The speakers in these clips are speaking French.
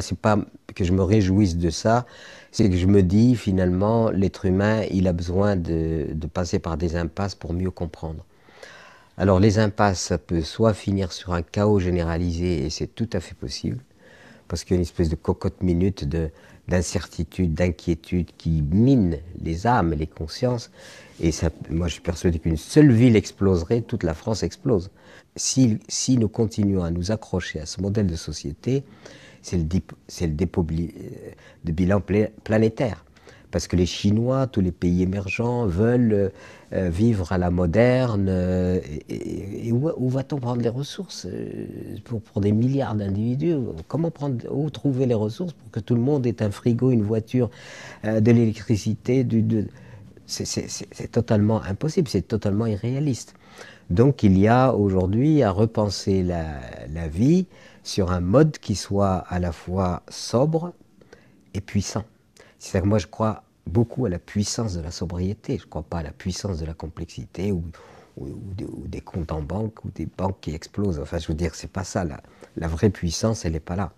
C'est pas que je me réjouisse de ça, c'est que je me dis finalement l'être humain il a besoin de, passer par des impasses pour mieux comprendre. Alors les impasses ça peut soit finir sur un chaos généralisé et c'est tout à fait possible parce qu'il y a une espèce de cocotte minute d'incertitude, d'inquiétude qui mine les âmes les consciences. Et moi je suis persuadé qu'une seule ville exploserait, toute la France explose. Si, si nous continuons à nous accrocher à ce modèle de société, c'est le, le, dépôt euh, de bilan planétaire. Parce que les Chinois, tous les pays émergents veulent euh, vivre à la moderne. Euh, et, où, va-t-on prendre les ressources pour, pour des milliards d'individus Comment prendre, où trouver les ressources pour que tout le monde ait un frigo, une voiture, de l'électricité c'est totalement impossible, c'est totalement irréaliste. Donc il y a aujourd'hui à repenser la, la vie sur un mode qui soit à la fois sobre et puissant. C'est-à-dire que moi, je crois beaucoup à la puissance de la sobriété. Je ne crois pas à la puissance de la complexité ou, des comptes en banque ou des banques qui explosent. Enfin, je veux dire, c'est pas ça. La, la, vraie puissance, elle n'est pas là.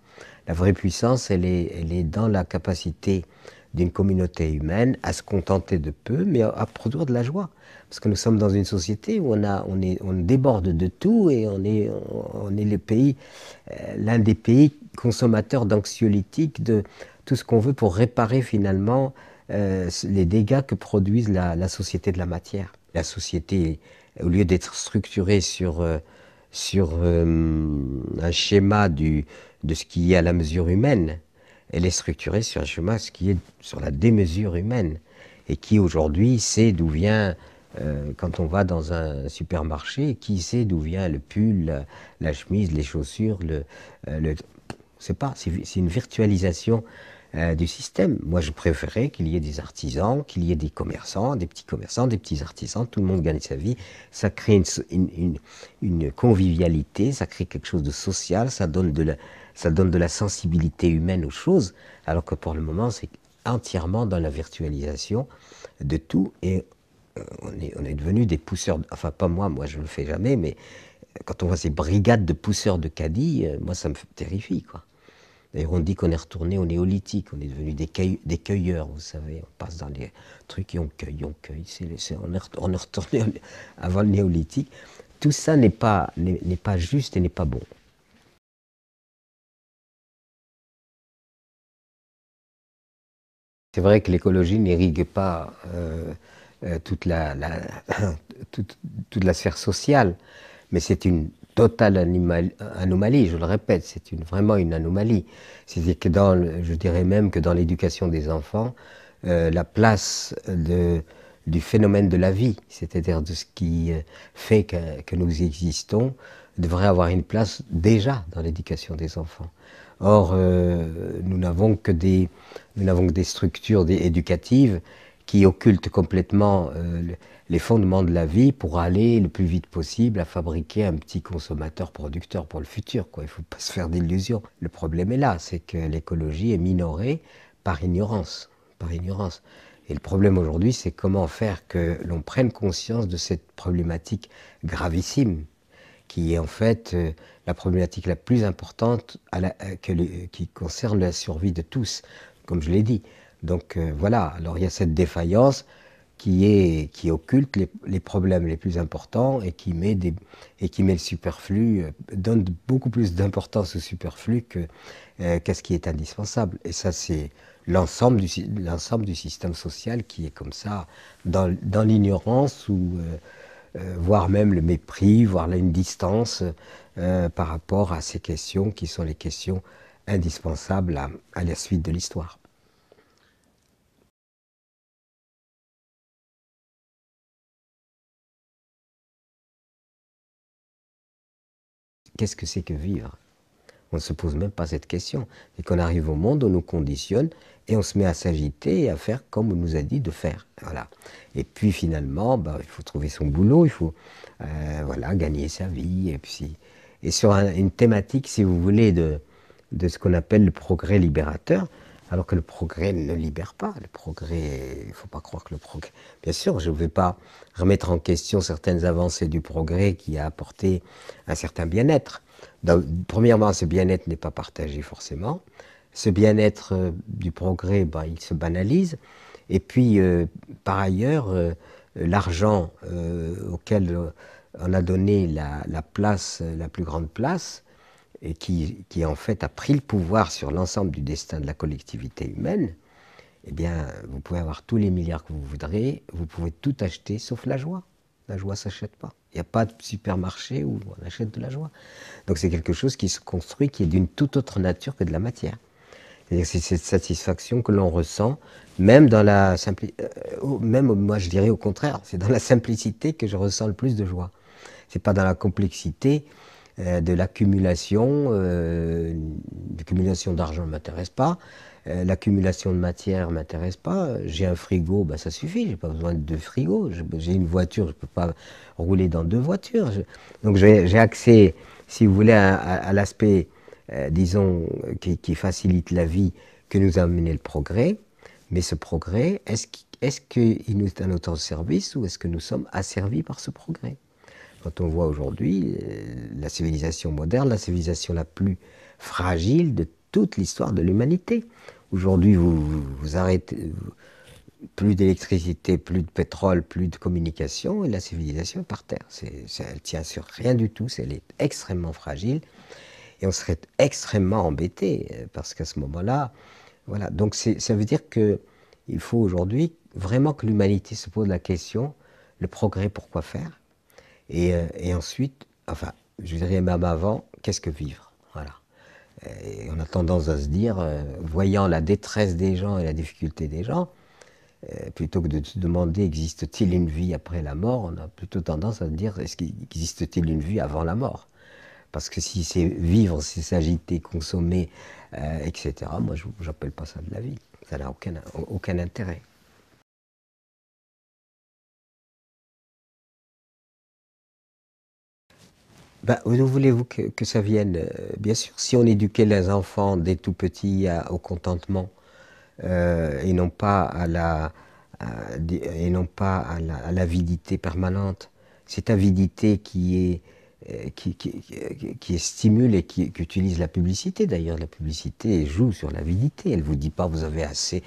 La vraie puissance, elle elle est dans la capacité d'une communauté humaine à se contenter de peu, mais à, produire de la joie. Parce que nous sommes dans une société où on, a, on, est, on déborde de tout et on est, on est le pays, euh, l'un des pays consommateurs d'anxiolytiques, de tout ce qu'on veut pour réparer finalement euh, les dégâts que produisent la, société de la matière. La société, au lieu d'être structurée sur, euh, sur un schéma du, de ce qui est à la mesure humaine, elle est structurée sur un chemin, ce qui est sur la démesure humaine et qui aujourd'hui sait d'où vient euh, quand on va dans un supermarché, qui sait d'où vient le pull, la, chemise, les chaussures, le, euh, le... c'est pas, c'est une virtualisation euh, du système. Moi, je préférais qu'il y ait des artisans, qu'il y ait des commerçants, des petits commerçants, des petits artisans, tout le monde gagne sa vie. Ça crée une, convivialité, ça crée quelque chose de social, ça donne de, la, sensibilité humaine aux choses, alors que pour le moment, c'est entièrement dans la virtualisation de tout et euh, on est, on devenu des pousseurs, enfin pas moi, moi je ne le fais jamais, mais euh, quand on voit ces brigades de pousseurs de caddies, moi ça me terrifie quoi. D'ailleurs, on dit qu'on est retourné au néolithique, on est devenu des, cueilleurs, vous savez. On passe dans les trucs et on cueille, on cueille. on, est, retourné avant le néolithique. Tout ça n'est pas, n'est pas juste et n'est pas bon. C'est vrai que l'écologie n'irrigue pas euh, euh, toute, la, toute, toute, la sphère sociale, mais c'est une totale anomalie, je le répète, c'est vraiment une anomalie. cest que je dirais même que dans l'éducation des enfants, euh, la place du phénomène de la vie, c'est-à-dire de ce qui euh, fait que, nous existons, devrait avoir une place déjà dans l'éducation des enfants. Or, euh, nous n'avons que des, structures éducatives qui occultent complètement les fondements de la vie pour aller le plus vite possible à fabriquer un petit consommateur-producteur pour le futur. Il ne faut pas se faire d'illusions. Le problème est là, c'est que l'écologie est minorée par ignorance. Par ignorance. Et le problème aujourd'hui, c'est comment faire que l'on prenne conscience de cette problématique gravissime, qui est en fait euh, la problématique la plus importante euh, euh, qui concerne la survie de tous, comme je l'ai dit. Donc voilà, alors il y a cette défaillance, qui, occulte les, problèmes les plus importants et qui met, le superflu, euh, donne beaucoup plus d'importance au superflu que, euh, qu'à ce qui est indispensable. Et ça, c'est l'ensemble du, système social qui est comme ça, dans, l'ignorance euh, voire même le mépris, voire une distance par rapport à ces questions qui sont les questions indispensables à la suite de l'histoire. Qu'est-ce que c'est que vivre On ne se pose même pas cette question. Et qu'on arrive au monde, on nous conditionne et on se met à s'agiter et à faire comme on nous a dit de faire. Voilà. Et puis finalement, bah, il faut trouver son boulot, il faut euh, voilà, gagner sa vie. Et, puis, et sur une thématique, si vous voulez, de, de ce qu'on appelle le progrès libérateur, alors que le progrès ne libère pas. Le progrès, il ne faut pas croire que le progrès. Bien sûr, je ne vais pas remettre en question certaines avancées du progrès qui a apporté un certain bien-être. Premièrement, ce bien-être n'est pas partagé forcément. Ce bien-être euh, du progrès, ben, il se banalise. Et puis, euh, par ailleurs, euh, l'argent auquel on a donné la place, la plus grande place, et qui, qui, en fait a pris le pouvoir sur l'ensemble du destin de la collectivité humaine, eh bien, vous pouvez avoir tous les milliards que vous voudrez, vous pouvez tout acheter sauf la joie. La joie ne s'achète pas. Il n'y a pas de supermarché où on achète de la joie. Donc c'est quelque chose qui se construit, qui est d'une toute autre nature que de la matière. C'est-à-dire c'est cette satisfaction que l'on ressent, même dans la euh, même moi je dirais au contraire, c'est dans la simplicité que je ressens le plus de joie. C'est pas dans la complexité euh, de l'accumulation, euh, l'accumulation d'argent ne m'intéresse pas, euh, l'accumulation de matière ne m'intéresse pas, j'ai un frigo, bah, ça suffit, j'ai pas besoin de frigo, j'ai une voiture, je ne peux pas rouler dans deux voitures. Donc j'ai accès, si vous voulez, à, l'aspect, disons, qui, facilite la vie, que nous a amené le progrès, mais ce progrès, est-ce qu'il est, nous est à notre service ou est-ce que nous sommes asservis par ce progrès quand on voit aujourd'hui euh, la civilisation moderne, la civilisation la plus fragile de toute l'histoire de l'humanité. Aujourd'hui, vous, arrêtez, plus d'électricité, plus de pétrole, plus de communication, et la civilisation est par terre. elle tient sur rien du tout, elle est extrêmement fragile, et on serait extrêmement embêté, euh, parce qu'à ce moment-là, voilà. Donc ça veut dire qu'il faut aujourd'hui vraiment que l'humanité se pose la question, le progrès, pourquoi faire euh, et, ensuite, enfin, je dirais même avant, qu'est-ce que vivre Voilà. on a tendance à se dire, euh, voyant la détresse des gens et la difficulté des gens, euh, plutôt que de se demander existe-t-il une vie après la mort, on a plutôt tendance à se dire existe-t-il une vie avant la mort Parce que si c'est vivre, c'est s'agiter, consommer, etc., moi je n'appelle pas ça de la vie. Ça n'a aucun, aucun intérêt. Bah, Où voulez-vous que, ça vienne euh, Bien sûr, si on éduquait les enfants dès tout petits au contentement euh, et non pas à la et non pas à l'avidité permanente, cette avidité qui est euh, qui, qui, qui est stimule et qui, utilise la publicité. D'ailleurs, la publicité joue sur l'avidité. Elle vous dit pas vous avez assez,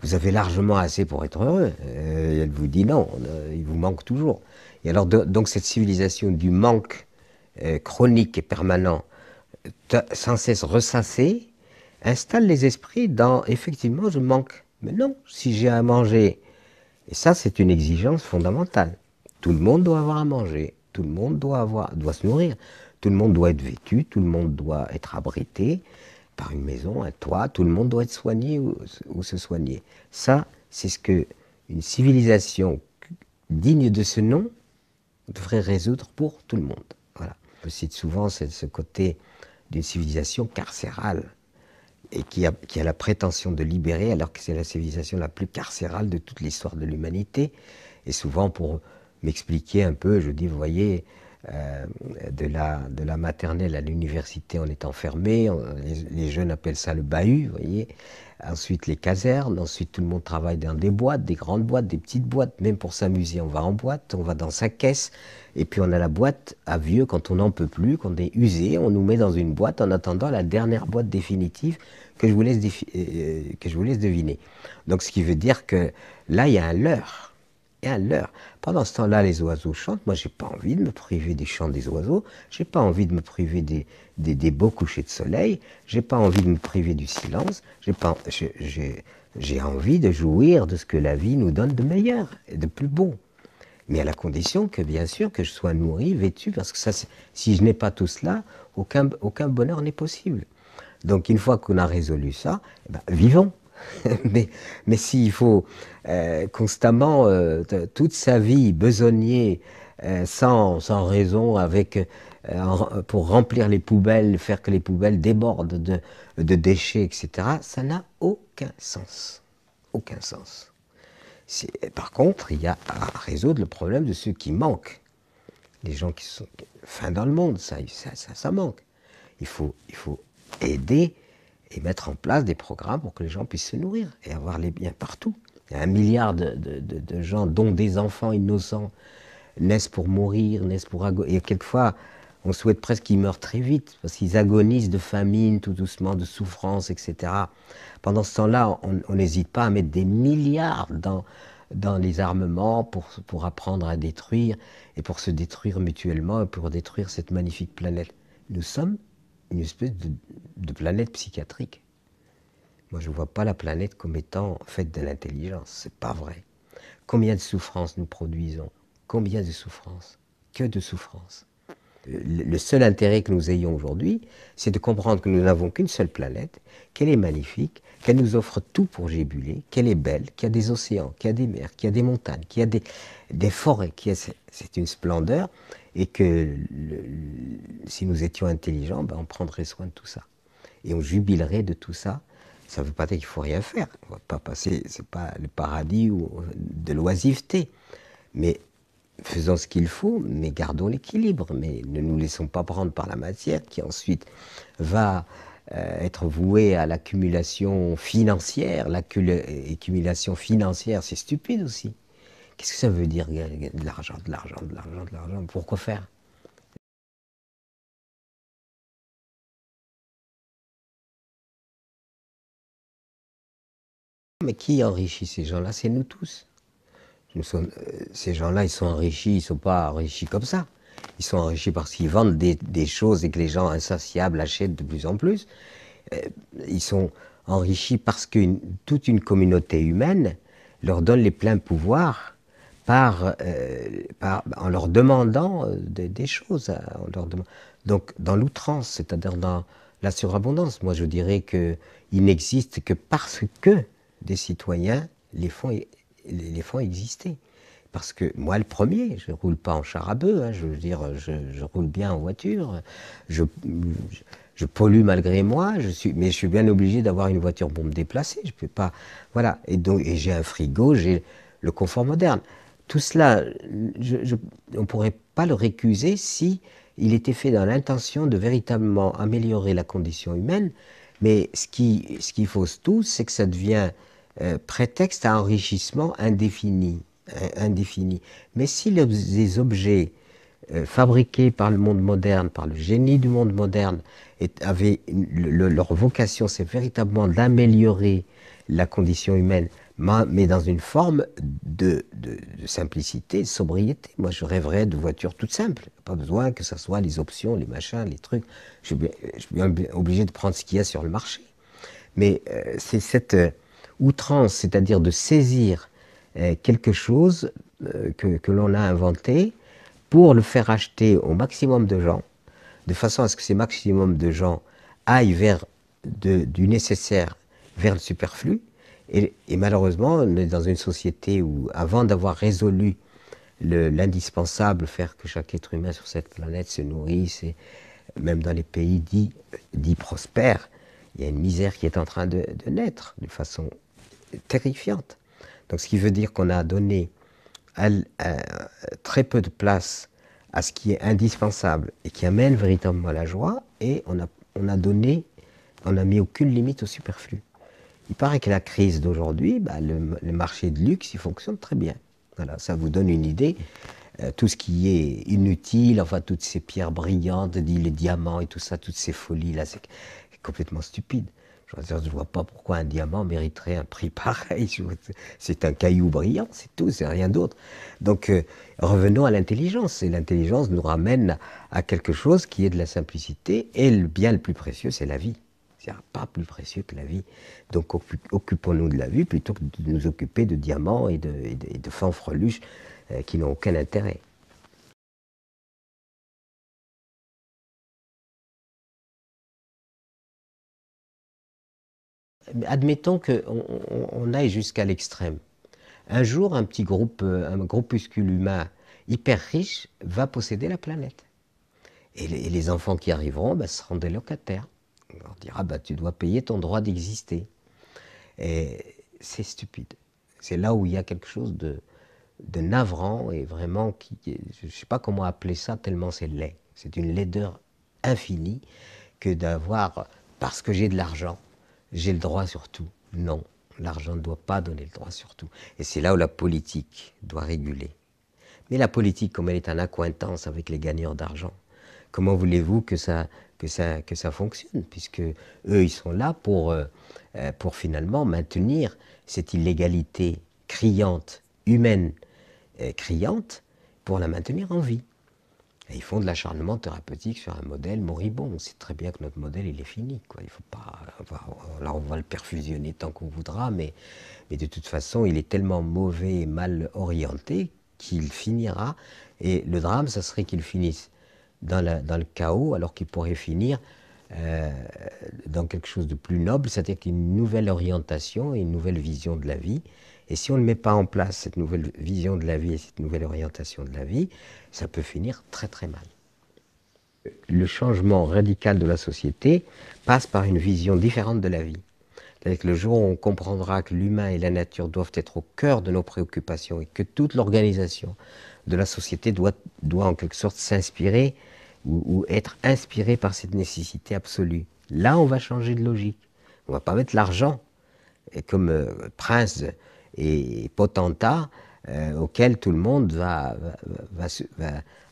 vous avez largement assez pour être heureux. elle vous dit non, il vous manque toujours. Et alors donc cette civilisation du manque euh, chronique et permanent, euh, sans cesse ressassé, installe les esprits dans effectivement je manque. Mais non, si j'ai à manger, et ça c'est une exigence fondamentale. Tout le monde doit avoir à manger, tout le monde doit avoir, doit se nourrir, tout le monde doit être vêtu, tout le monde doit être abrité par une maison, un toit, tout le monde doit être soigné ou, ou se soigner. Ça, c'est ce que une civilisation digne de ce nom devrait résoudre pour tout le monde. Je cite souvent, c'est ce côté d'une civilisation carcérale et qui a, qui a, la prétention de libérer, alors que c'est la civilisation la plus carcérale de toute l'histoire de l'humanité. Et souvent, pour m'expliquer un peu, je dis, vous voyez, euh, de, la, maternelle à l'université, on est enfermé. les, jeunes appellent ça le bahut, voyez. Ensuite, les casernes. Ensuite, tout le monde travaille dans des boîtes, des grandes boîtes, des petites boîtes. Même pour s'amuser, on va en boîte, on va dans sa caisse. Et puis, on a la boîte à vieux quand on n'en peut plus, quand on est usé. On nous met dans une boîte en attendant la dernière boîte définitive que je vous laisse, euh, euh, que je vous laisse deviner. Donc, ce qui veut dire que là, il y a un leurre et à l'heure. Pendant ce temps-là, les oiseaux chantent. Moi, j'ai pas envie de me priver des chants des oiseaux. Je n'ai pas envie de me priver des, des, beaux couchers de soleil. Je n'ai pas envie de me priver du silence. J'ai pas, j'ai envie de jouir de ce que la vie nous donne de meilleur et de plus beau. Mais à la condition que, bien sûr, que je sois nourri, vêtu, parce que ça, si je n'ai pas tout cela, aucun, aucun bonheur n'est possible. Donc, une fois qu'on a résolu ça, eh ben, vivons. mais, mais s'il faut euh, constamment, euh, toute sa vie, besogner euh, sans, raison, avec, pour remplir les poubelles, faire que les poubelles débordent de, déchets, etc., ça n'a aucun sens. Aucun sens. Par contre, il y a à résoudre le problème de ceux qui manquent. Les gens qui sont fins dans le monde, ça, ça, ça, ça manque. Il faut, il faut aider et mettre en place des programmes pour que les gens puissent se nourrir et avoir les biens partout. Il y a un milliard de, de, gens, dont des enfants innocents, naissent pour mourir, naissent pour agoniser. Et quelquefois, on souhaite presque qu'ils meurent très vite, parce qu'ils agonisent de famine, tout doucement, de souffrance, etc. Pendant ce temps-là, on n'hésite pas à mettre des milliards dans, dans les armements pour, pour apprendre à détruire et pour se détruire mutuellement et pour détruire cette magnifique planète. Nous sommes une espèce de, planète psychiatrique. Moi, je ne vois pas la planète comme étant faite de l'intelligence. C'est pas vrai. Combien de souffrances nous produisons Combien de souffrances Que de souffrances euh, le seul intérêt que nous ayons aujourd'hui, c'est de comprendre que nous n'avons qu'une seule planète, qu'elle est magnifique, qu'elle nous offre tout pour gébuler, qu'elle est belle, qu'il y a des océans, qu'il y a des mers, qu'il y a des montagnes, qu'il y a des, forêts, c'est une splendeur, et que si nous étions intelligents, ben, on prendrait soin de tout ça. Et on jubilerait de tout ça. Ça ne veut pas dire qu'il faut rien faire. On va pas passer, c'est pas le paradis de l'oisiveté. Mais faisons ce qu'il faut, mais gardons l'équilibre. Mais ne nous laissons pas prendre par la matière qui ensuite va euh, être vouée à l'accumulation financière. L'accumulation financière, c'est stupide aussi. Qu'est-ce que ça veut dire de l'argent, de l'argent, de l'argent, de l'argent Pourquoi faire Mais qui enrichit ces gens-là C'est nous tous. Euh, ces gens-là, ils sont enrichis, ils ne sont pas enrichis comme ça. Ils sont enrichis parce qu'ils vendent des, choses et que les gens insatiables achètent de plus en plus. Euh, ils sont enrichis parce que toute une communauté humaine leur donne les pleins pouvoirs euh, par, en leur demandant euh, des, choses. Euh, leur Donc dans l'outrance, c'est-à-dire dans la surabondance. Moi je dirais qu'il n'existe que parce que des citoyens les font, e, les fonds exister. Parce que moi, le premier, je ne roule pas en char à bœuf, je veux dire, je, roule bien en voiture, je, je, pollue malgré moi, je suis, mais je suis bien obligé d'avoir une voiture pour me déplacer, je peux pas. Voilà, et, donc, et j'ai un frigo, j'ai le confort moderne. Tout cela, on ne pourrait pas le récuser si il était fait dans l'intention de véritablement améliorer la condition humaine, mais ce qui, fausse tout, c'est que ça devient euh, prétexte à enrichissement indéfini. Euh, indéfini. Mais si les objets euh, fabriqués par le monde moderne, par le génie du monde moderne, avaient, leur vocation, c'est véritablement d'améliorer la condition humaine, mais dans une forme de, simplicité, de sobriété. Moi, je rêverais de voitures toutes simples. Pas besoin que ce soit les options, les machins, les trucs. Je, suis obligé de prendre ce qu'il y a sur le marché. Mais euh, c'est cette euh, outrance, c'est-à-dire de saisir euh, quelque chose que, l'on a inventé pour le faire acheter au maximum de gens, de façon à ce que ces maximum de gens aillent vers du nécessaire vers le superflu, et, malheureusement, on est dans une société où, avant d'avoir résolu l'indispensable, faire que chaque être humain sur cette planète se nourrisse, et même dans les pays dits, prospères, il y a une misère qui est en train de, naître de façon terrifiante. Donc ce qui veut dire qu'on a donné très peu de place à ce qui est indispensable et qui amène véritablement la joie, et on a, on a donné, on n'a mis aucune limite au superflu. Il paraît que la crise d'aujourd'hui, bah, le, marché de luxe, il fonctionne très bien. Voilà, ça vous donne une idée. Euh, tout ce qui est inutile, enfin toutes ces pierres brillantes, les diamants et tout ça, toutes ces folies-là, c'est complètement stupide. Je ne vois pas pourquoi un diamant mériterait un prix pareil. C'est un caillou brillant, c'est tout, c'est rien d'autre. Donc euh, revenons à l'intelligence. Et l'intelligence nous ramène à quelque chose qui est de la simplicité. Et le bien le plus précieux, c'est la vie cest pas plus précieux que la vie. Donc occupons-nous de la vie plutôt que de nous occuper de diamants et de, fanfreluches euh, qui n'ont aucun intérêt. Admettons qu'on aille jusqu'à l'extrême. Un jour, un petit groupe, euh, un groupuscule humain hyper riche va posséder la planète. Et les, enfants qui arriveront ben, seront des locataires. On leur dira, bah, tu dois payer ton droit d'exister. Et c'est stupide. C'est là où il y a quelque chose de, de navrant et vraiment, qui, je ne sais pas comment appeler ça, tellement c'est laid. C'est une laideur infinie que d'avoir, parce que j'ai de l'argent, j'ai le droit sur tout. Non, l'argent ne doit pas donner le droit sur tout. Et c'est là où la politique doit réguler. Mais la politique, comme elle est en accointance avec les gagnants d'argent, comment voulez-vous que ça, que, ça, que ça fonctionne Puisque eux, ils sont là pour, euh, euh, pour finalement maintenir cette illégalité criante, humaine, euh, criante, pour la maintenir en vie. ils font de l'acharnement thérapeutique sur un modèle moribond. On sait très bien que notre modèle, il est fini. Quoi. Il faut pas, là, on va le perfusionner tant qu'on voudra, mais, mais de toute façon, il est tellement mauvais et mal orienté qu'il finira. Et le drame, ça serait qu'il finisse dans, le chaos, alors qu'il pourrait finir euh, dans quelque chose de plus noble, c'est-à-dire une nouvelle orientation et une nouvelle vision de la vie. Et si on ne met pas en place cette nouvelle vision de la vie et cette nouvelle orientation de la vie, ça peut finir très très mal. Le changement radical de la société passe par une vision différente de la vie. Avec le jour où on comprendra que l'humain et la nature doivent être au cœur de nos préoccupations et que toute l'organisation de la société doit, doit en quelque sorte s'inspirer ou, être inspiré par cette nécessité absolue. Là, on va changer de logique. On va pas mettre l'argent euh, comme euh, prince et potentat euh, auquel tout le monde va, va,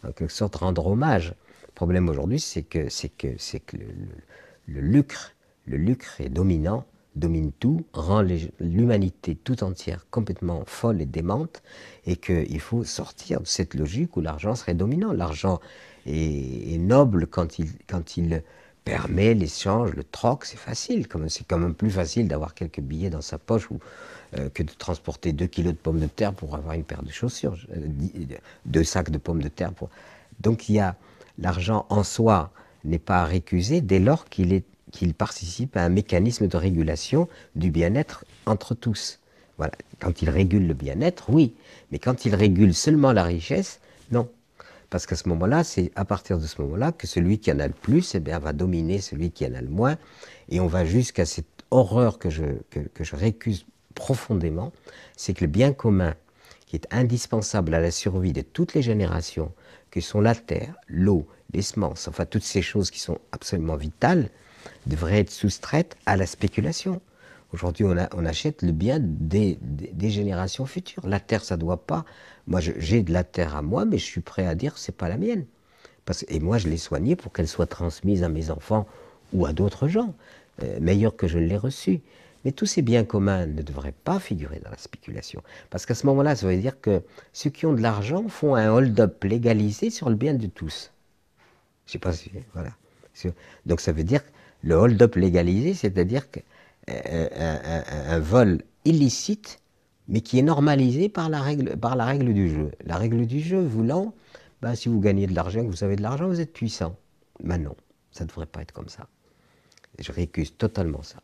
en quelque sorte rendre hommage. Le problème aujourd'hui, c'est que, c'est que, c'est que le, lucre, le lucre est dominant, domine tout, rend l'humanité tout entière complètement folle et démente, et qu'il faut sortir de cette logique où l'argent serait dominant. L'argent et, noble quand il, quand il permet l'échange, le troc, c'est facile. C'est quand même plus facile d'avoir quelques billets dans sa poche ou, euh, que de transporter 2 kilos de pommes de terre pour avoir une paire de chaussures, euh, euh, deux sacs de pommes de terre. Donc il y a l'argent en soi n'est pas à récuser dès lors qu'il est qu'il participe à un mécanisme de régulation du bien-être entre tous. Voilà. Quand il régule le bien-être, oui, mais quand il régule seulement la richesse, non. Parce qu'à ce moment-là, c'est à partir de ce moment-là que celui qui en a le plus eh va dominer celui qui en a le moins. Et on va jusqu'à cette horreur que je, que, que je récuse profondément, c'est que le bien commun qui est indispensable à la survie de toutes les générations, que sont la terre, l'eau, les semences, enfin toutes ces choses qui sont absolument vitales, devraient être soustraites à la spéculation. Aujourd'hui, on, achète le bien des, générations futures. La terre, ça ne doit pas. Moi, j'ai de la terre à moi, mais je suis prêt à dire c'est pas la mienne. Parce, et moi, je l'ai soignée pour qu'elle soit transmise à mes enfants ou à d'autres gens, euh, Meilleur que je l'ai reçue. Mais tous ces biens communs ne devraient pas figurer dans la spéculation. Parce qu'à ce moment-là, ça veut dire que ceux qui ont de l'argent font un hold-up légalisé sur le bien de tous. Je sais pas si. Voilà. Donc ça veut dire que le hold-up légalisé, c'est-à-dire que un, vol illicite, mais qui est normalisé par la règle, par la règle du jeu. La règle du jeu voulant, bah, si vous gagnez de l'argent, que vous avez de l'argent, vous êtes puissant. Ben non, ça ne devrait pas être comme ça. Je récuse totalement ça.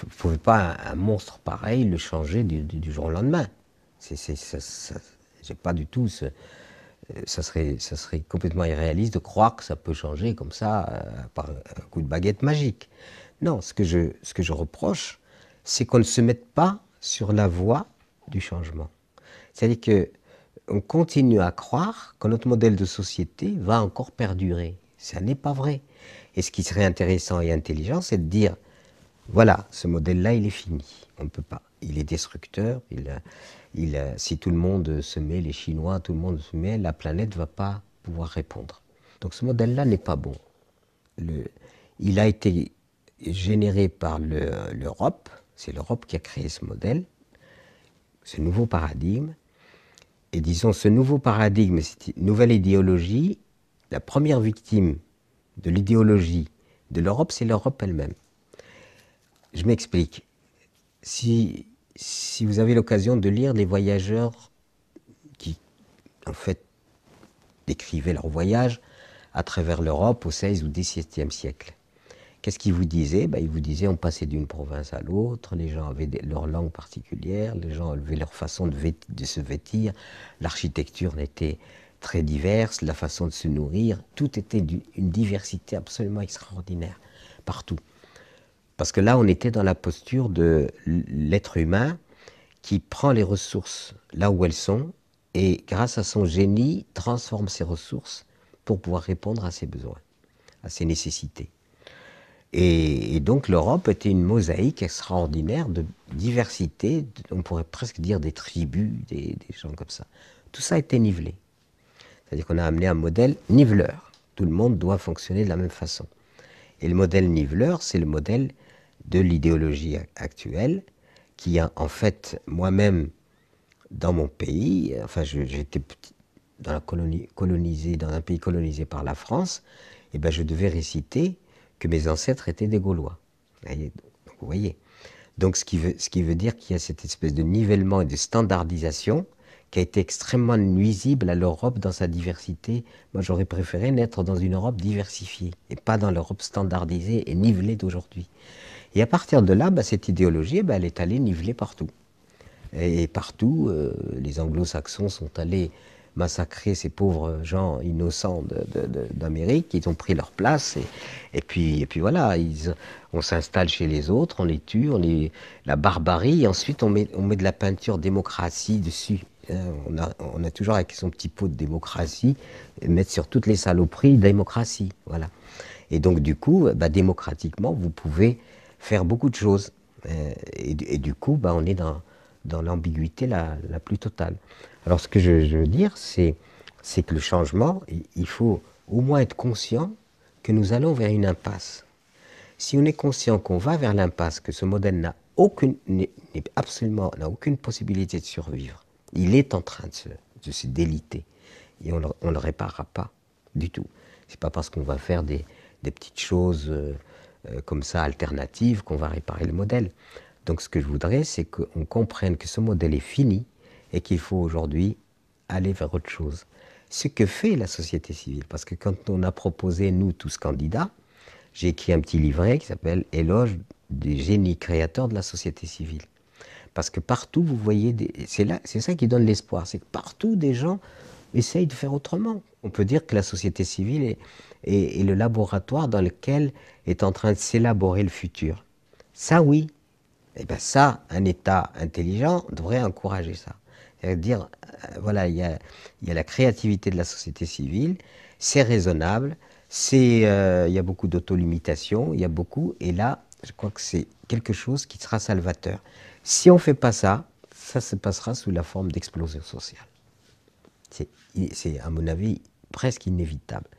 Vous ne pouvez pas un monstre pareil le changer du, du jour au lendemain. C'est, c'est pas du tout ça serait, ça serait complètement irréaliste de croire que ça peut changer comme ça euh, par un coup de baguette magique. Non, ce que je, ce que je reproche, c'est qu'on ne se mette pas sur la voie du changement. C'est-à-dire que on continue à croire que notre modèle de société va encore perdurer. Ça n'est pas vrai. Et ce qui serait intéressant et intelligent, c'est de dire voilà, ce modèle-là, il est fini. On ne peut pas. Il est destructeur. Il euh, si tout le monde se met, les Chinois, tout le monde se met, la planète ne va pas pouvoir répondre. Donc ce modèle-là n'est pas bon. Le, il a été généré par l'Europe, c'est l'Europe qui a créé ce modèle, ce nouveau paradigme. Et disons, ce nouveau paradigme, cette nouvelle idéologie, la première victime de l'idéologie de l'Europe, c'est l'Europe elle-même. Je m'explique. Si si vous avez l'occasion de lire les voyageurs qui, en fait, décrivaient leur voyage à travers l'Europe au XVIe ou XVIIe siècle. Qu'est-ce qu'ils vous disaient ben, Ils vous disaient on passait d'une province à l'autre, les gens avaient leur langue particulière, les gens avaient leur façon de, se vêtir, l'architecture n'était très diverse, la façon de se nourrir, tout était d'une diversité absolument extraordinaire, partout. Parce que là, on était dans la posture de l'être humain qui prend les ressources là où elles sont et, grâce à son génie, transforme ces ressources pour pouvoir répondre à ses besoins, à ses nécessités. Et, donc l'Europe était une mosaïque extraordinaire de diversité, on pourrait presque dire des tribus, des, des gens comme ça. Tout ça a été nivelé. C'est-à-dire qu'on a amené un modèle niveleur. Tout le monde doit fonctionner de la même façon. Et le modèle niveleur, c'est le modèle de l'idéologie actuelle, qui a en fait moi-même dans mon pays, enfin j'étais dans la colonie, colonisé, dans un pays colonisé par la France, et eh ben je devais réciter que mes ancêtres étaient des Gaulois. vous voyez. Donc ce qui veut, ce qui veut dire qu'il y a cette espèce de nivellement et de standardisation qui a été extrêmement nuisible à l'Europe dans sa diversité. Moi, j'aurais préféré naître dans une Europe diversifiée et pas dans l'Europe standardisée et nivelée d'aujourd'hui. Et à partir de là, bah, cette idéologie, bah, elle est allée niveler partout. Et, partout, euh, les anglo-saxons sont allés massacrer ces pauvres gens innocents d'Amérique, ils ont pris leur place et, et, puis, et puis voilà, ils, on s'installe chez les autres, on les tue, on les, la barbarie, et ensuite on met, on met de la peinture démocratie dessus. Euh, on a, toujours avec son petit pot de démocratie, mettre sur toutes les saloperies démocratie. Voilà. Et donc du coup, bah, démocratiquement, vous pouvez faire beaucoup de choses. Euh, et, du coup, bah, on est dans, dans l'ambiguïté la, plus totale. Alors ce que je, veux dire, c'est que le changement, il faut au moins être conscient que nous allons vers une impasse. Si on est conscient qu'on va vers l'impasse, que ce modèle n'a aucune, absolument, n'a aucune possibilité de survivre, il est en train de se, déliter. Et on ne le, réparera pas du tout. Ce n'est pas parce qu'on va faire des, petites choses euh, euh, comme ça alternatives qu'on va réparer le modèle. Donc ce que je voudrais, c'est qu'on comprenne que ce modèle est fini et qu'il faut aujourd'hui aller vers autre chose. Ce que fait la société civile, parce que quand on a proposé, nous tous candidats, j'ai écrit un petit livret qui s'appelle Éloge du génies créateurs de la société civile. Parce que partout, vous voyez, c'est ça qui donne l'espoir, c'est que partout des gens essayent de faire autrement. On peut dire que la société civile est, est, le laboratoire dans lequel est en train de s'élaborer le futur. Ça, oui. Et eh bien ça, un État intelligent devrait encourager ça. C'est-à-dire, euh, voilà, il y, a, il y a la créativité de la société civile, c'est raisonnable, euh, il y a beaucoup d'autolimitation, il y a beaucoup, et là, je crois que c'est quelque chose qui sera salvateur. Si on ne fait pas ça, ça se passera sous la forme d'explosion sociale. C'est, à mon avis, presque inévitable.